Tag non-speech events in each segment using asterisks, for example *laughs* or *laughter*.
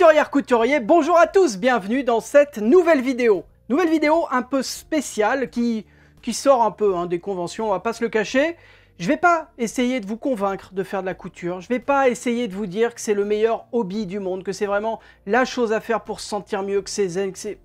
Couturière, couturier, bonjour à tous, bienvenue dans cette nouvelle vidéo. Nouvelle vidéo un peu spéciale qui, qui sort un peu hein, des conventions, on va pas se le cacher. Je vais pas essayer de vous convaincre de faire de la couture, je vais pas essayer de vous dire que c'est le meilleur hobby du monde, que c'est vraiment la chose à faire pour se sentir mieux, que c'est zen, que c'est...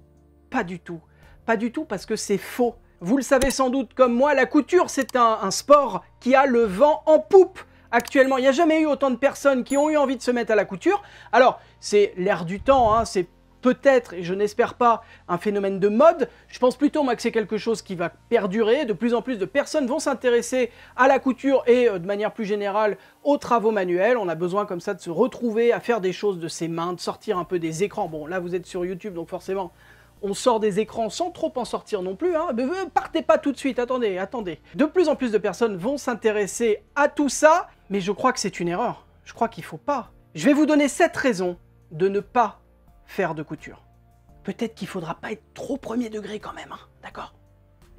Pas du tout. Pas du tout parce que c'est faux. Vous le savez sans doute comme moi, la couture c'est un sport qui a le vent en poupe actuellement. Il n'y a jamais eu autant de personnes qui ont eu envie de se mettre à la couture. Alors, c'est l'air du temps, hein, c'est peut-être, et je n'espère pas, un phénomène de mode. Je pense plutôt moi, que c'est quelque chose qui va perdurer. De plus en plus de personnes vont s'intéresser à la couture et euh, de manière plus générale aux travaux manuels. On a besoin comme ça de se retrouver à faire des choses de ses mains, de sortir un peu des écrans. Bon, là vous êtes sur YouTube, donc forcément on sort des écrans sans trop en sortir non plus. Hein. Euh, partez pas tout de suite, attendez, attendez. De plus en plus de personnes vont s'intéresser à tout ça, mais je crois que c'est une erreur. Je crois qu'il faut pas. Je vais vous donner 7 raisons de ne pas faire de couture. Peut-être qu'il faudra pas être trop premier degré quand même, hein, d'accord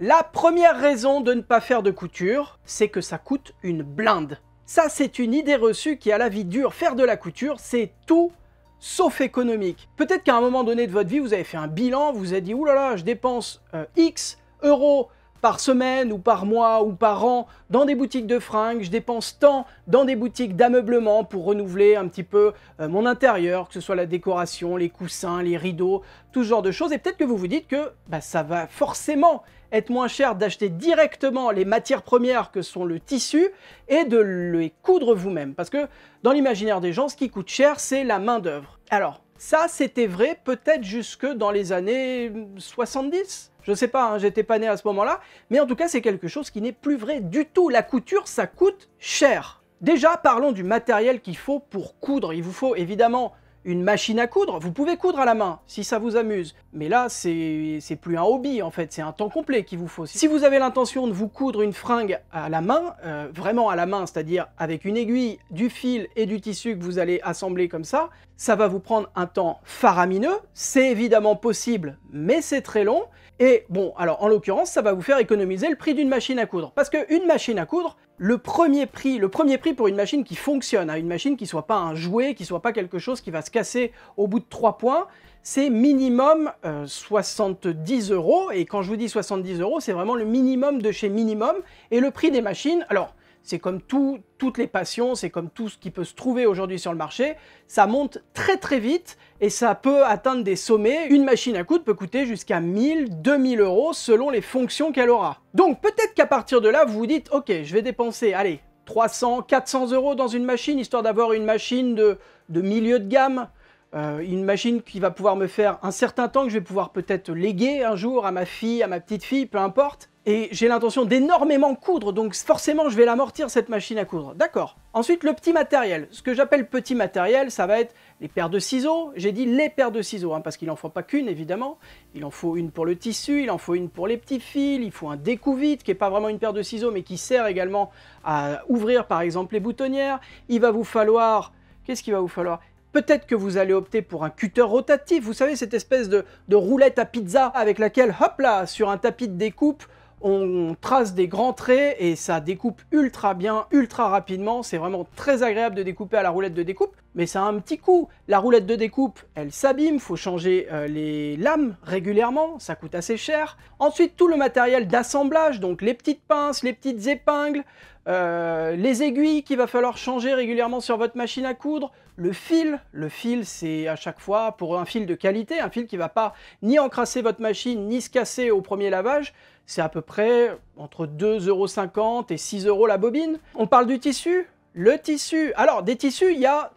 La première raison de ne pas faire de couture, c'est que ça coûte une blinde. Ça, c'est une idée reçue qui a la vie dure. Faire de la couture, c'est tout sauf économique. Peut-être qu'à un moment donné de votre vie, vous avez fait un bilan, vous avez dit, là là, je dépense euh, X euros par semaine ou par mois ou par an dans des boutiques de fringues, je dépense tant dans des boutiques d'ameublement pour renouveler un petit peu euh, mon intérieur, que ce soit la décoration, les coussins, les rideaux, tout genre de choses. Et peut-être que vous vous dites que bah, ça va forcément être moins cher d'acheter directement les matières premières que sont le tissu et de les coudre vous-même. Parce que dans l'imaginaire des gens, ce qui coûte cher, c'est la main-d'œuvre. Alors, ça, c'était vrai peut-être jusque dans les années 70 je sais pas, hein, j'étais pas né à ce moment-là, mais en tout cas c'est quelque chose qui n'est plus vrai du tout. La couture, ça coûte cher. Déjà, parlons du matériel qu'il faut pour coudre. Il vous faut évidemment une machine à coudre, vous pouvez coudre à la main si ça vous amuse. Mais là, c'est plus un hobby en fait, c'est un temps complet qu'il vous faut. Si vous avez l'intention de vous coudre une fringue à la main, euh, vraiment à la main, c'est-à-dire avec une aiguille, du fil et du tissu que vous allez assembler comme ça, ça va vous prendre un temps faramineux. C'est évidemment possible, mais c'est très long. Et bon, alors en l'occurrence, ça va vous faire économiser le prix d'une machine à coudre. Parce qu'une machine à coudre, le premier prix, le premier prix pour une machine qui fonctionne, hein, une machine qui ne soit pas un jouet, qui soit pas quelque chose qui va se casser au bout de trois points, c'est minimum 70 euh, euros. Et quand je vous dis 70 euros, c'est vraiment le minimum de chez minimum. Et le prix des machines, alors c'est comme toutes les passions, c'est comme tout ce qui peut se trouver aujourd'hui sur le marché, ça monte très très vite et ça peut atteindre des sommets. Une machine à coudre peut coûter jusqu'à 1000, 2000 euros selon les fonctions qu'elle aura. Donc peut-être qu'à partir de là, vous vous dites, ok, je vais dépenser, allez, 300, 400 euros dans une machine, histoire d'avoir une machine de, milieu de gamme, euh, une machine qui va pouvoir me faire un certain temps, que je vais pouvoir peut-être léguer un jour à ma fille, à ma petite fille, peu importe et j'ai l'intention d'énormément coudre, donc forcément je vais l'amortir cette machine à coudre. D'accord. Ensuite, le petit matériel. Ce que j'appelle petit matériel, ça va être les paires de ciseaux. J'ai dit les paires de ciseaux, hein, parce qu'il n'en faut pas qu'une, évidemment. Il en faut une pour le tissu, il en faut une pour les petits fils, il faut un découvite, qui n'est pas vraiment une paire de ciseaux, mais qui sert également à ouvrir, par exemple, les boutonnières. Il va vous falloir... Qu'est-ce qu'il va vous falloir Peut-être que vous allez opter pour un cutter rotatif, vous savez, cette espèce de roulette à pizza avec laquelle, hop là, sur un tapis de découpe, on trace des grands traits et ça découpe ultra bien, ultra rapidement. C'est vraiment très agréable de découper à la roulette de découpe, mais ça a un petit coût. La roulette de découpe, elle s'abîme, faut changer euh, les lames régulièrement, ça coûte assez cher. Ensuite, tout le matériel d'assemblage, donc les petites pinces, les petites épingles, euh, les aiguilles qu'il va falloir changer régulièrement sur votre machine à coudre, le fil, le fil c'est à chaque fois pour un fil de qualité, un fil qui va pas ni encrasser votre machine, ni se casser au premier lavage, c'est à peu près entre 2,50€ et 6€ la bobine. On parle du tissu le tissu. Alors, des tissus, il y a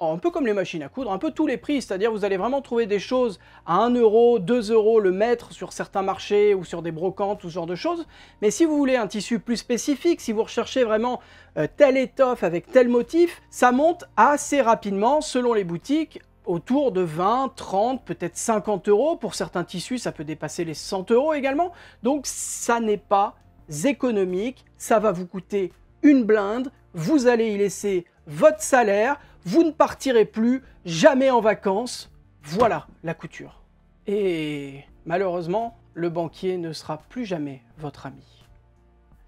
un peu comme les machines à coudre, un peu tous les prix, c'est-à-dire vous allez vraiment trouver des choses à 1 euro, 2 euros le mètre sur certains marchés ou sur des brocantes, tout ce genre de choses. Mais si vous voulez un tissu plus spécifique, si vous recherchez vraiment euh, telle étoffe avec tel motif, ça monte assez rapidement selon les boutiques autour de 20, 30, peut-être 50 euros. Pour certains tissus, ça peut dépasser les 100 euros également. Donc ça n'est pas économique, ça va vous coûter une blinde, vous allez y laisser votre salaire, vous ne partirez plus jamais en vacances. Voilà la couture. Et malheureusement, le banquier ne sera plus jamais votre ami.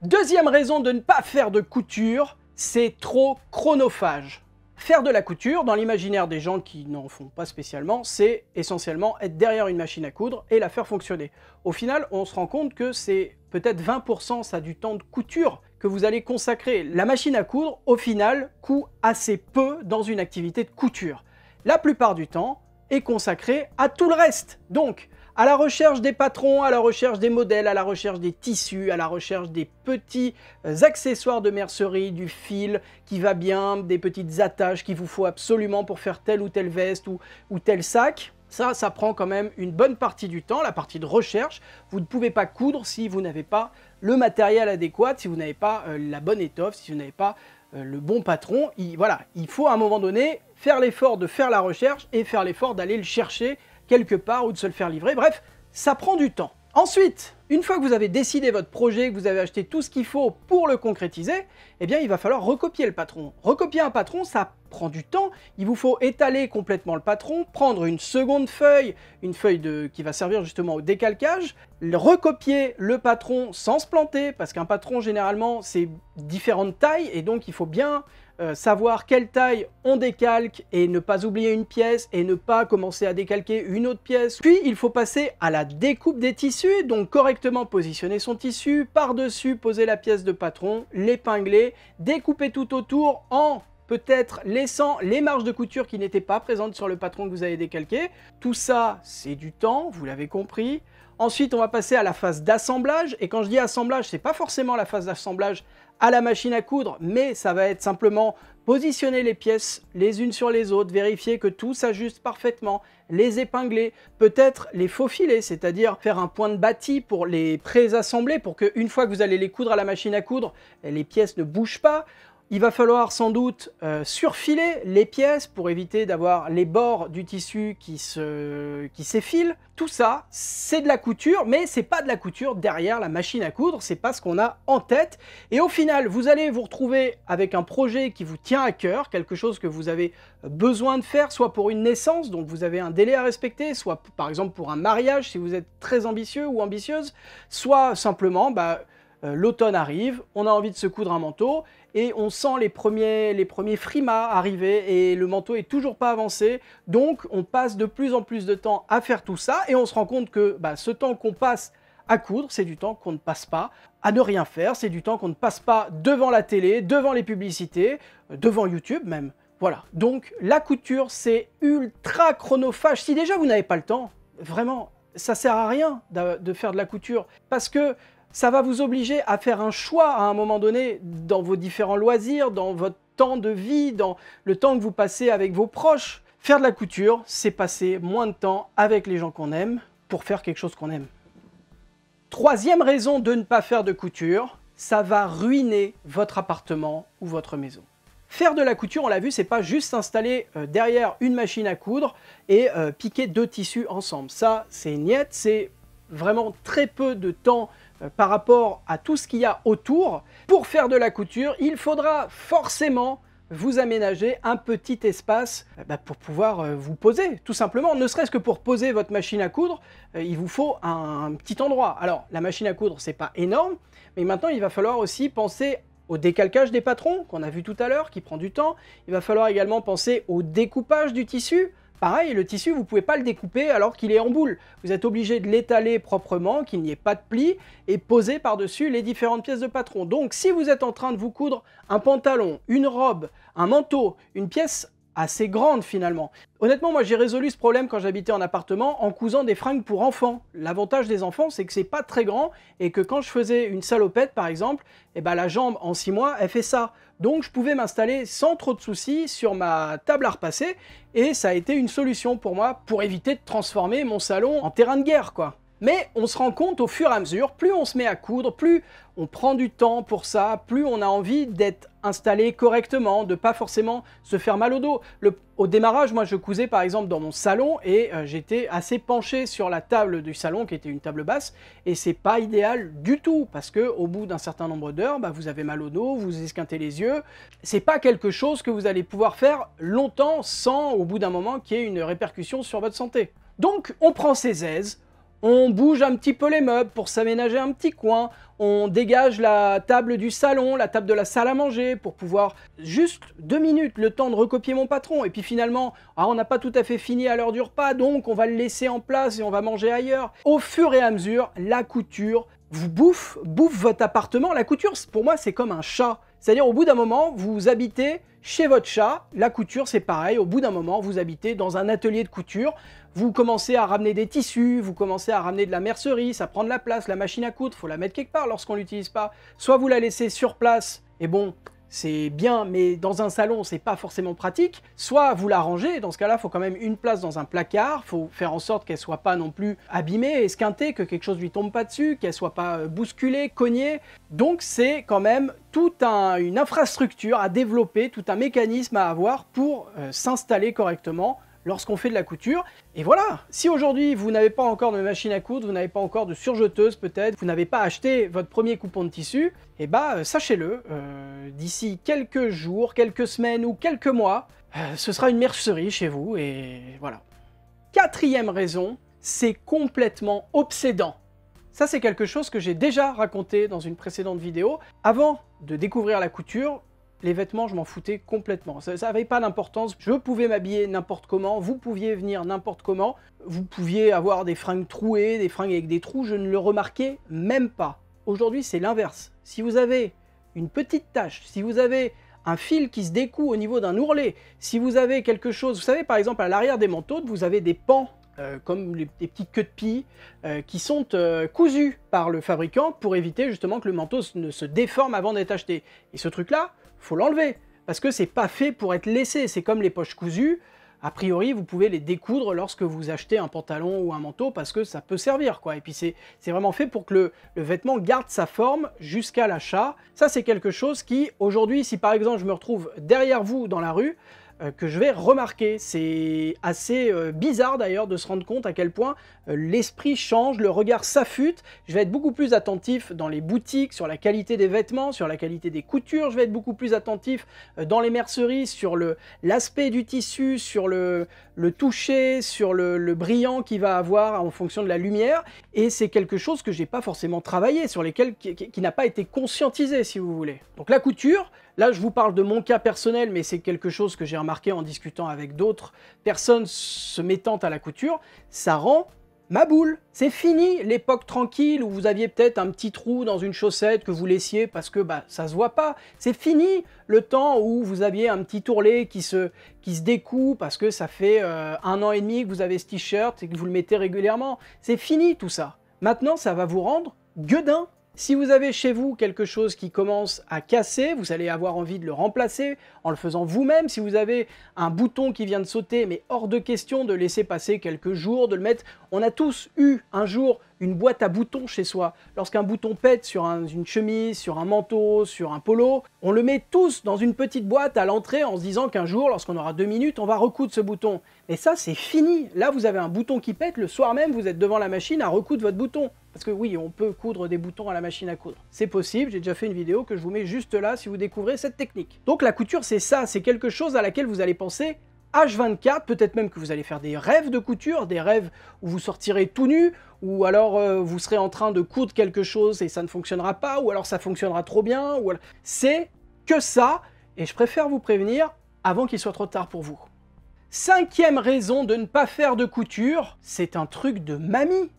Deuxième raison de ne pas faire de couture, c'est trop chronophage. Faire de la couture, dans l'imaginaire des gens qui n'en font pas spécialement, c'est essentiellement être derrière une machine à coudre et la faire fonctionner. Au final, on se rend compte que c'est peut-être 20% ça du temps de couture que vous allez consacrer. La machine à coudre, au final, coûte assez peu dans une activité de couture. La plupart du temps est consacrée à tout le reste. Donc, à la recherche des patrons, à la recherche des modèles, à la recherche des tissus, à la recherche des petits euh, accessoires de mercerie, du fil qui va bien, des petites attaches qu'il vous faut absolument pour faire telle ou telle veste ou, ou tel sac. Ça, ça prend quand même une bonne partie du temps, la partie de recherche. Vous ne pouvez pas coudre si vous n'avez pas le matériel adéquat, si vous n'avez pas euh, la bonne étoffe, si vous n'avez pas euh, le bon patron, il, voilà, il faut à un moment donné faire l'effort de faire la recherche et faire l'effort d'aller le chercher quelque part ou de se le faire livrer. Bref, ça prend du temps. Ensuite, une fois que vous avez décidé votre projet, que vous avez acheté tout ce qu'il faut pour le concrétiser, eh bien il va falloir recopier le patron. Recopier un patron, ça prend du temps, il vous faut étaler complètement le patron, prendre une seconde feuille, une feuille de... qui va servir justement au décalcage, recopier le patron sans se planter, parce qu'un patron généralement c'est différentes tailles, et donc il faut bien euh, savoir quelle taille on décalque et ne pas oublier une pièce et ne pas commencer à décalquer une autre pièce. Puis il faut passer à la découpe des tissus, donc correctement positionner son tissu, par-dessus poser la pièce de patron, l'épingler, découper tout autour en peut-être laissant les marges de couture qui n'étaient pas présentes sur le patron que vous avez décalqué. Tout ça, c'est du temps, vous l'avez compris. Ensuite, on va passer à la phase d'assemblage. Et quand je dis assemblage, c'est pas forcément la phase d'assemblage à la machine à coudre, mais ça va être simplement positionner les pièces les unes sur les autres, vérifier que tout s'ajuste parfaitement, les épingler, peut-être les faufiler, c'est-à-dire faire un point de bâti pour les pré-assembler pour qu'une fois que vous allez les coudre à la machine à coudre, les pièces ne bougent pas. Il va falloir sans doute euh, surfiler les pièces pour éviter d'avoir les bords du tissu qui s'effilent. Tout ça, c'est de la couture, mais c'est pas de la couture derrière la machine à coudre, c'est pas ce qu'on a en tête. Et au final, vous allez vous retrouver avec un projet qui vous tient à cœur, quelque chose que vous avez besoin de faire, soit pour une naissance, donc vous avez un délai à respecter, soit par exemple pour un mariage si vous êtes très ambitieux ou ambitieuse, soit simplement... Bah, euh, l'automne arrive, on a envie de se coudre un manteau, et on sent les premiers, les premiers frimas arriver, et le manteau est toujours pas avancé, donc on passe de plus en plus de temps à faire tout ça, et on se rend compte que bah, ce temps qu'on passe à coudre, c'est du temps qu'on ne passe pas à ne rien faire, c'est du temps qu'on ne passe pas devant la télé, devant les publicités, euh, devant YouTube même. Voilà, donc la couture, c'est ultra chronophage. Si déjà vous n'avez pas le temps, vraiment, ça sert à rien de faire de la couture, parce que ça va vous obliger à faire un choix à un moment donné dans vos différents loisirs, dans votre temps de vie, dans le temps que vous passez avec vos proches. Faire de la couture, c'est passer moins de temps avec les gens qu'on aime pour faire quelque chose qu'on aime. Troisième raison de ne pas faire de couture, ça va ruiner votre appartement ou votre maison. Faire de la couture, on l'a vu, c'est pas juste s'installer euh, derrière une machine à coudre et euh, piquer deux tissus ensemble. Ça, c'est niette, c'est vraiment très peu de temps euh, par rapport à tout ce qu'il y a autour. Pour faire de la couture, il faudra forcément vous aménager un petit espace euh, bah, pour pouvoir euh, vous poser, tout simplement. Ne serait-ce que pour poser votre machine à coudre, il vous faut un petit endroit. Alors, la machine à coudre, n'est pas énorme, mais maintenant, il va falloir aussi penser au décalcage des patrons, qu'on a vu tout à l'heure, qui prend du temps. Il va falloir également penser au découpage du tissu, Pareil, le tissu, vous ne pouvez pas le découper alors qu'il est en boule. Vous êtes obligé de l'étaler proprement, qu'il n'y ait pas de plis, et poser par-dessus les différentes pièces de patron. Donc si vous êtes en train de vous coudre un pantalon, une robe, un manteau, une pièce assez grande finalement. Honnêtement, moi j'ai résolu ce problème quand j'habitais en appartement en cousant des fringues pour enfants. L'avantage des enfants, c'est que c'est pas très grand et que quand je faisais une salopette par exemple, eh ben, la jambe en 6 mois, elle fait ça donc je pouvais m'installer sans trop de soucis sur ma table à repasser, et ça a été une solution pour moi pour éviter de transformer mon salon en terrain de guerre, quoi. Mais on se rend compte au fur et à mesure, plus on se met à coudre, plus on prend du temps pour ça, plus on a envie d'être installer correctement, de pas forcément se faire mal au dos. au démarrage, moi, je cousais par exemple dans mon salon et euh, j'étais assez penché sur la table du salon qui était une table basse et c'est pas idéal du tout parce que au bout d'un certain nombre d'heures, bah, vous avez mal au dos, vous esquintez les yeux. C'est pas quelque chose que vous allez pouvoir faire longtemps sans, au bout d'un moment, qu'il y ait une répercussion sur votre santé. Donc, on prend ses aises, on bouge un petit peu les meubles pour s'aménager un petit coin. On dégage la table du salon, la table de la salle à manger pour pouvoir juste deux minutes le temps de recopier mon patron. Et puis finalement, ah, on n'a pas tout à fait fini à l'heure du repas, donc on va le laisser en place et on va manger ailleurs. Au fur et à mesure, la couture vous bouffe, bouffe votre appartement. La couture, pour moi, c'est comme un chat. C'est-à-dire au bout d'un moment, vous habitez chez votre chat, la couture c'est pareil, au bout d'un moment vous habitez dans un atelier de couture, vous commencez à ramener des tissus, vous commencez à ramener de la mercerie, ça prend de la place, la machine à coudre, faut la mettre quelque part lorsqu'on l'utilise pas. Soit vous la laissez sur place, et bon, c'est bien, mais dans un salon, c'est pas forcément pratique. Soit vous la rangez, dans ce cas-là, il faut quand même une place dans un placard, Il faut faire en sorte qu'elle soit pas non plus abîmée, esquintée, que quelque chose lui tombe pas dessus, qu'elle soit pas euh, bousculée, cognée. Donc c'est quand même toute un, une infrastructure à développer, tout un mécanisme à avoir pour euh, s'installer correctement lorsqu'on fait de la couture. Et voilà Si aujourd'hui vous n'avez pas encore de machine à coudre, vous n'avez pas encore de surjeteuse peut-être, vous n'avez pas acheté votre premier coupon de tissu, eh bah sachez-le, euh, d'ici quelques jours, quelques semaines ou quelques mois, euh, ce sera une mercerie chez vous et voilà. Quatrième raison, c'est complètement obsédant. Ça, c'est quelque chose que j'ai déjà raconté dans une précédente vidéo. Avant de découvrir la couture, les vêtements, je m'en foutais complètement. Ça n'avait pas d'importance. Je pouvais m'habiller n'importe comment, vous pouviez venir n'importe comment, vous pouviez avoir des fringues trouées, des fringues avec des trous, je ne le remarquais même pas. Aujourd'hui, c'est l'inverse. Si vous avez une petite tache, si vous avez un fil qui se découe au niveau d'un ourlet, si vous avez quelque chose, vous savez par exemple à l'arrière des manteaux, vous avez des pans euh, comme des petites queues de pie, euh, qui sont euh, cousues par le fabricant pour éviter justement que le manteau ne se déforme avant d'être acheté. Et ce truc-là, faut l'enlever parce que c'est pas fait pour être laissé. C'est comme les poches cousues. A priori, vous pouvez les découdre lorsque vous achetez un pantalon ou un manteau parce que ça peut servir, quoi. Et puis c'est vraiment fait pour que le vêtement garde sa forme jusqu'à l'achat. Ça, c'est quelque chose qui, aujourd'hui, si par exemple je me retrouve derrière vous dans la rue, euh, que je vais remarquer. C'est assez euh, bizarre d'ailleurs de se rendre compte à quel point euh, l'esprit change, le regard s'affûte. Je vais être beaucoup plus attentif dans les boutiques, sur la qualité des vêtements, sur la qualité des coutures. Je vais être beaucoup plus attentif dans les merceries, sur l'aspect du tissu, sur le, toucher, sur le, brillant qu'il va avoir en fonction de la lumière. Et c'est quelque chose que j'ai pas forcément travaillé, sur qui n'a pas été conscientisé si vous voulez. Donc la couture, Là, je vous parle de mon cas personnel, mais c'est quelque chose que j'ai remarqué en discutant avec d'autres personnes se mettant à la couture. Ça rend ma boule. C'est fini l'époque tranquille où vous aviez peut-être un petit trou dans une chaussette que vous laissiez parce que bah, ça se voit pas. C'est fini le temps où vous aviez un petit tourlet qui se, qui se découpe parce que ça fait euh, un an et demi que vous avez ce t-shirt et que vous le mettez régulièrement. C'est fini tout ça. Maintenant, ça va vous rendre gueudin. Si vous avez chez vous quelque chose qui commence à casser, vous allez avoir envie de le remplacer en le faisant vous-même. Si vous avez un bouton qui vient de sauter, mais hors de question de laisser passer quelques jours, de le mettre. On a tous eu un jour une boîte à boutons chez soi. Lorsqu'un bouton pète sur une chemise, sur un manteau, sur un polo, on le met tous dans une petite boîte à l'entrée en se disant qu'un jour, lorsqu'on aura deux minutes, on va recoudre ce bouton. Mais ça, c'est fini. Là, vous avez un bouton qui pète, le soir même, vous êtes devant la machine à recoudre votre bouton. Parce que oui, on peut coudre des boutons à la machine à coudre. C'est possible, j'ai déjà fait une vidéo que je vous mets juste là si vous découvrez cette technique. Donc la couture, c'est ça, c'est quelque chose à laquelle vous allez penser H24, peut-être même que vous allez faire des rêves de couture, des rêves où vous sortirez tout nu, ou alors euh, vous serez en train de coudre quelque chose et ça ne fonctionnera pas, ou alors ça fonctionnera trop bien, ou C'est que ça, et je préfère vous prévenir avant qu'il soit trop tard pour vous. Cinquième raison de ne pas faire de couture, c'est un truc de mamie.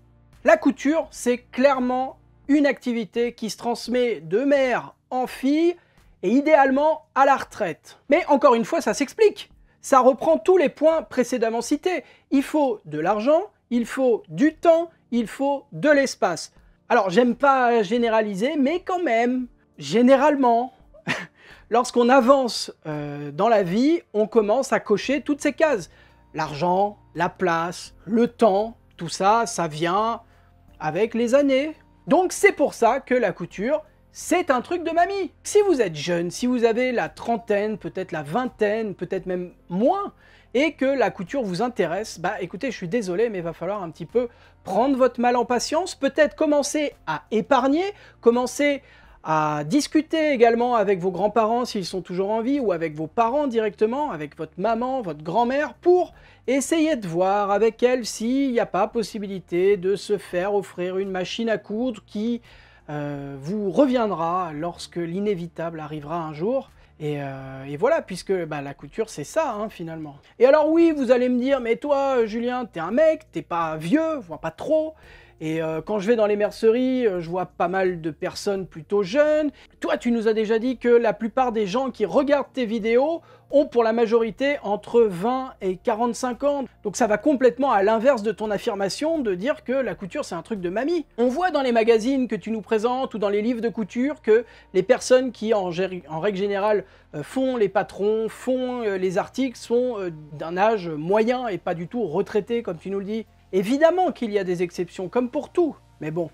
La couture, c'est clairement une activité qui se transmet de mère en fille et idéalement à la retraite. Mais encore une fois, ça s'explique. Ça reprend tous les points précédemment cités. Il faut de l'argent, il faut du temps, il faut de l'espace. Alors, j'aime pas généraliser, mais quand même, généralement, *laughs* lorsqu'on avance euh, dans la vie, on commence à cocher toutes ces cases. L'argent, la place, le temps, tout ça, ça vient avec les années. Donc c'est pour ça que la couture, c'est un truc de mamie. Si vous êtes jeune, si vous avez la trentaine, peut-être la vingtaine, peut-être même moins, et que la couture vous intéresse, bah écoutez, je suis désolé, mais il va falloir un petit peu prendre votre mal en patience, peut-être commencer à épargner, commencer à discuter également avec vos grands-parents s'ils sont toujours en vie ou avec vos parents directement, avec votre maman, votre grand-mère, pour essayer de voir avec elle s'il n'y a pas possibilité de se faire offrir une machine à coudre qui euh, vous reviendra lorsque l'inévitable arrivera un jour. Et, euh, voilà, puisque bah, la couture, c'est ça, hein, finalement. Et alors oui, vous allez me dire, mais toi, Julien, t'es un mec, t'es pas vieux, vois pas trop. Et euh, quand je vais dans les merceries, euh, je vois pas mal de personnes plutôt jeunes. Toi, tu nous as déjà dit que la plupart des gens qui regardent tes vidéos ont pour la majorité entre 20 et 45 ans. Donc ça va complètement à l'inverse de ton affirmation de dire que la couture c'est un truc de mamie. On voit dans les magazines que tu nous présentes ou dans les livres de couture que les personnes qui en, règle générale euh, font les patrons, font les articles, sont d'un âge moyen et pas du tout retraité, comme tu nous le dis. Évidemment qu'il y a des exceptions, comme pour tout, mais bon.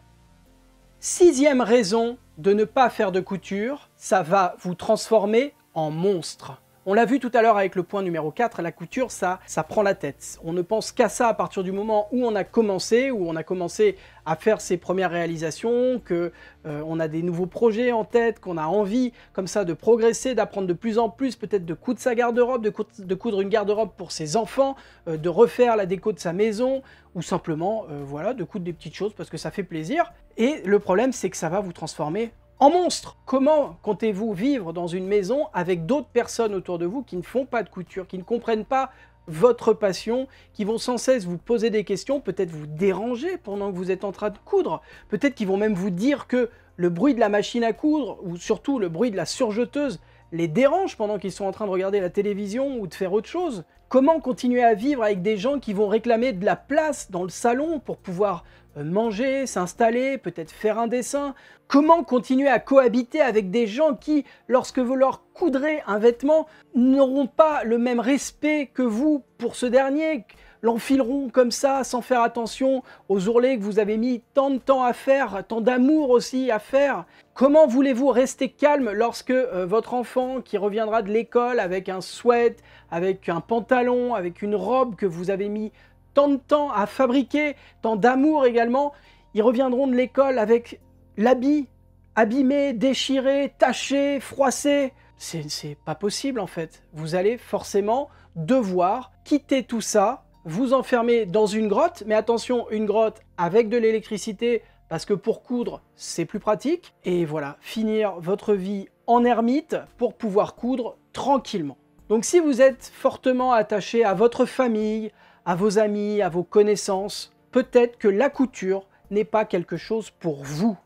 Sixième raison de ne pas faire de couture, ça va vous transformer en monstre. On l'a vu tout à l'heure avec le point numéro 4, la couture, ça, prend la tête. On ne pense qu'à ça à partir du moment où on a commencé, où on a commencé à faire ses premières réalisations, que euh, on a des nouveaux projets en tête, qu'on a envie comme ça de progresser, d'apprendre de plus en plus, peut-être de coudre sa garde-robe, de, coudre une garde-robe pour ses enfants, euh, de refaire la déco de sa maison, ou simplement, euh, voilà, de coudre des petites choses parce que ça fait plaisir. Et le problème, c'est que ça va vous transformer en monstre. Comment comptez-vous vivre dans une maison avec d'autres personnes autour de vous qui ne font pas de couture, qui ne comprennent pas votre passion, qui vont sans cesse vous poser des questions, peut-être vous déranger pendant que vous êtes en train de coudre, peut-être qu'ils vont même vous dire que le bruit de la machine à coudre, ou surtout le bruit de la surjeteuse, les dérange pendant qu'ils sont en train de regarder la télévision ou de faire autre chose Comment continuer à vivre avec des gens qui vont réclamer de la place dans le salon pour pouvoir manger, s'installer, peut-être faire un dessin Comment continuer à cohabiter avec des gens qui, lorsque vous leur coudrez un vêtement, n'auront pas le même respect que vous pour ce dernier l'enfileront comme ça sans faire attention aux ourlets que vous avez mis tant de temps à faire, tant d'amour aussi à faire Comment voulez-vous rester calme lorsque euh, votre enfant qui reviendra de l'école avec un sweat, avec un pantalon, avec une robe que vous avez mis tant de temps à fabriquer, tant d'amour également. Ils reviendront de l'école avec l'habit abîmé, déchiré, taché, froissé. C'est pas possible en fait. Vous allez forcément devoir quitter tout ça, vous enfermer dans une grotte, mais attention, une grotte avec de l'électricité, parce que pour coudre, c'est plus pratique. Et voilà, finir votre vie en ermite pour pouvoir coudre tranquillement. Donc si vous êtes fortement attaché à votre famille, à vos amis, à vos connaissances. Peut-être que la couture n'est pas quelque chose pour vous.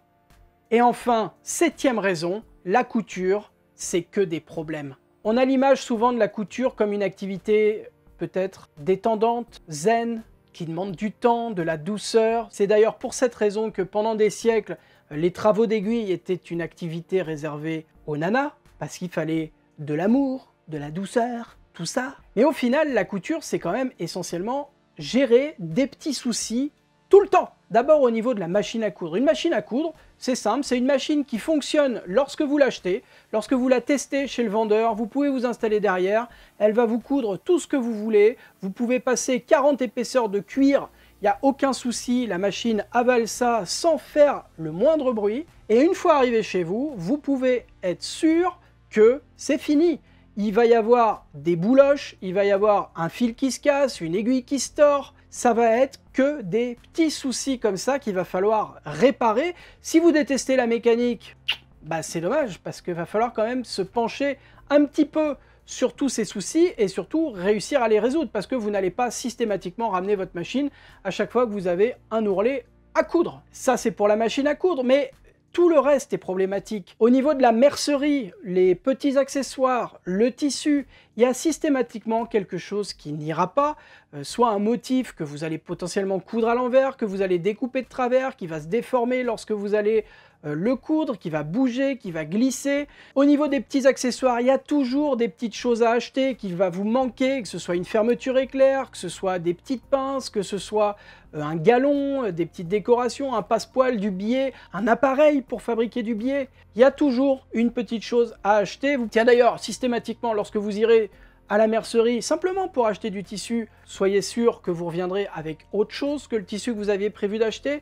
Et enfin, septième raison, la couture, c'est que des problèmes. On a l'image souvent de la couture comme une activité peut-être détendante, zen, qui demande du temps, de la douceur. C'est d'ailleurs pour cette raison que pendant des siècles, les travaux d'aiguille étaient une activité réservée aux nanas, parce qu'il fallait de l'amour, de la douceur, ça. Mais au final, la couture, c'est quand même essentiellement gérer des petits soucis tout le temps. D'abord au niveau de la machine à coudre. Une machine à coudre, c'est simple, c'est une machine qui fonctionne lorsque vous l'achetez, lorsque vous la testez chez le vendeur, vous pouvez vous installer derrière, elle va vous coudre tout ce que vous voulez, vous pouvez passer 40 épaisseurs de cuir, il n'y a aucun souci, la machine avale ça sans faire le moindre bruit, et une fois arrivé chez vous, vous pouvez être sûr que c'est fini il va y avoir des bouloches, il va y avoir un fil qui se casse, une aiguille qui se tord, ça va être que des petits soucis comme ça qu'il va falloir réparer. Si vous détestez la mécanique, bah c'est dommage parce qu'il va falloir quand même se pencher un petit peu sur tous ces soucis et surtout réussir à les résoudre parce que vous n'allez pas systématiquement ramener votre machine à chaque fois que vous avez un ourlet à coudre. Ça c'est pour la machine à coudre, mais tout le reste est problématique. Au niveau de la mercerie, les petits accessoires, le tissu, il y a systématiquement quelque chose qui n'ira pas, euh, soit un motif que vous allez potentiellement coudre à l'envers, que vous allez découper de travers, qui va se déformer lorsque vous allez euh, le coudre, qui va bouger, qui va glisser. Au niveau des petits accessoires, il y a toujours des petites choses à acheter qu'il va vous manquer, que ce soit une fermeture éclair, que ce soit des petites pinces, que ce soit euh, un galon, euh, des petites décorations, un passepoil, du billet, un appareil pour fabriquer du billet. Il y a toujours une petite chose à acheter. Tiens d'ailleurs, systématiquement, lorsque vous irez à la mercerie simplement pour acheter du tissu, soyez sûr que vous reviendrez avec autre chose que le tissu que vous aviez prévu d'acheter.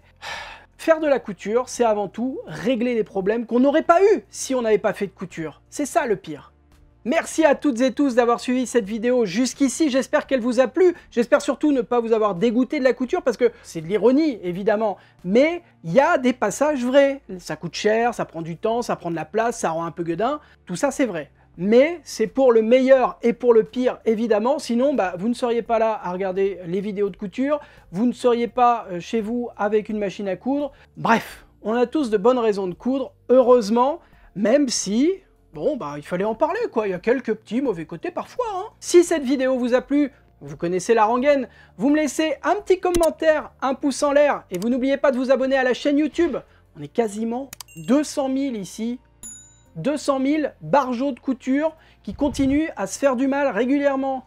Faire de la couture, c'est avant tout régler des problèmes qu'on n'aurait pas eu si on n'avait pas fait de couture. C'est ça le pire. Merci à toutes et tous d'avoir suivi cette vidéo jusqu'ici, j'espère qu'elle vous a plu, j'espère surtout ne pas vous avoir dégoûté de la couture parce que c'est de l'ironie évidemment, mais il y a des passages vrais, ça coûte cher, ça prend du temps, ça prend de la place, ça rend un peu gueudin, tout ça c'est vrai mais c'est pour le meilleur et pour le pire évidemment, sinon bah, vous ne seriez pas là à regarder les vidéos de couture, vous ne seriez pas euh, chez vous avec une machine à coudre, bref, on a tous de bonnes raisons de coudre, heureusement, même si, bon bah, il fallait en parler quoi, il y a quelques petits mauvais côtés parfois. Hein. Si cette vidéo vous a plu, vous connaissez la rengaine, vous me laissez un petit commentaire, un pouce en l'air, et vous n'oubliez pas de vous abonner à la chaîne YouTube, on est quasiment 200 000 ici, 200 000 barjots de couture qui continuent à se faire du mal régulièrement.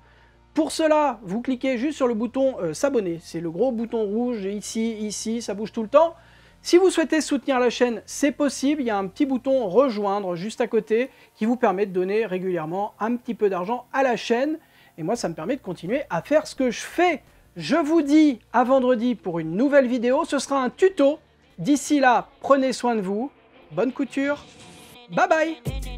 Pour cela, vous cliquez juste sur le bouton euh, s'abonner. C'est le gros bouton rouge ici, ici, ça bouge tout le temps. Si vous souhaitez soutenir la chaîne, c'est possible. Il y a un petit bouton rejoindre juste à côté qui vous permet de donner régulièrement un petit peu d'argent à la chaîne. Et moi, ça me permet de continuer à faire ce que je fais. Je vous dis à vendredi pour une nouvelle vidéo. Ce sera un tuto. D'ici là, prenez soin de vous. Bonne couture Bye bye